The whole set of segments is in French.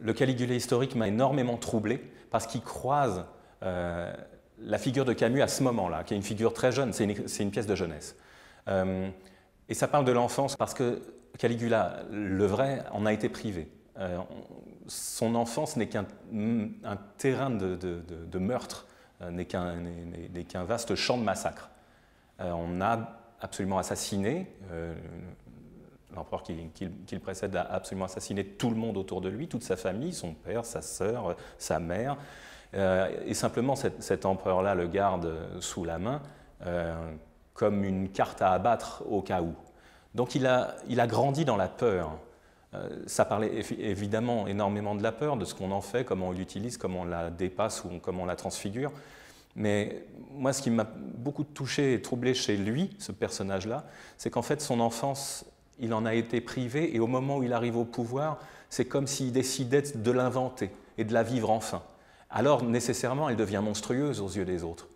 le Caligula historique m'a énormément troublé parce qu'il croise euh, la figure de Camus à ce moment-là, qui est une figure très jeune, c'est une, pièce de jeunesse. Euh, et ça parle de l'enfance parce que Caligula, le vrai, en a été privé. Euh, son enfance n'est qu'un terrain de, meurtre, n'est qu'un vaste champ de massacre. on a absolument assassiné l'empereur qui, précède a absolument assassiné tout le monde autour de lui, toute sa famille, son père, sa sœur, sa mère. Euh, et simplement, cet, empereur-là le garde sous la main euh, comme une carte à abattre au cas où. Donc il a, grandi dans la peur. Euh, ça parlait évidemment énormément de la peur, de ce qu'on en fait, comment on l'utilise, comment on la dépasse ou comment on la transfigure. Mais moi, ce qui m'a beaucoup touché et troublé chez lui, ce personnage-là, c'est qu'en fait, son enfance il en a été privé et au moment où il arrive au pouvoir, c'est comme s'il décidait de l'inventer et de la vivre enfin. Alors nécessairement, elle devient monstrueuse aux yeux des autres.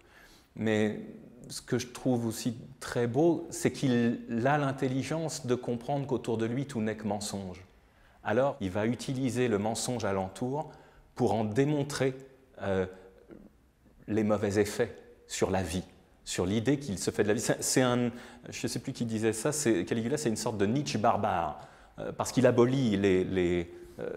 Mais ce que je trouve aussi très beau, c'est qu'il a l'intelligence de comprendre qu'autour de lui, tout n'est que mensonge. Alors, il va utiliser le mensonge alentour pour en démontrer euh, les mauvais effets sur la vie sur l'idée qu'il se fait de la vie. C'est un, je ne sais plus qui disait ça, Caligula, c'est une sorte de Nietzsche barbare, euh, parce qu'il abolit les, euh,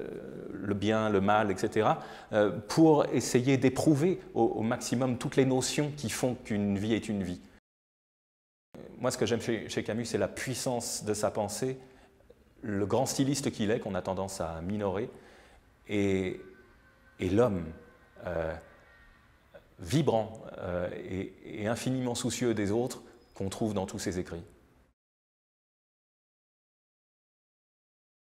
le bien, le mal, etc., euh, pour essayer d'éprouver au, maximum toutes les notions qui font qu'une vie est une vie. Moi, ce que j'aime chez, Camus, c'est la puissance de sa pensée, le grand styliste qu'il est, qu'on a tendance à minorer, et l'homme vibrant euh, et, infiniment soucieux des autres qu'on trouve dans tous ses écrits.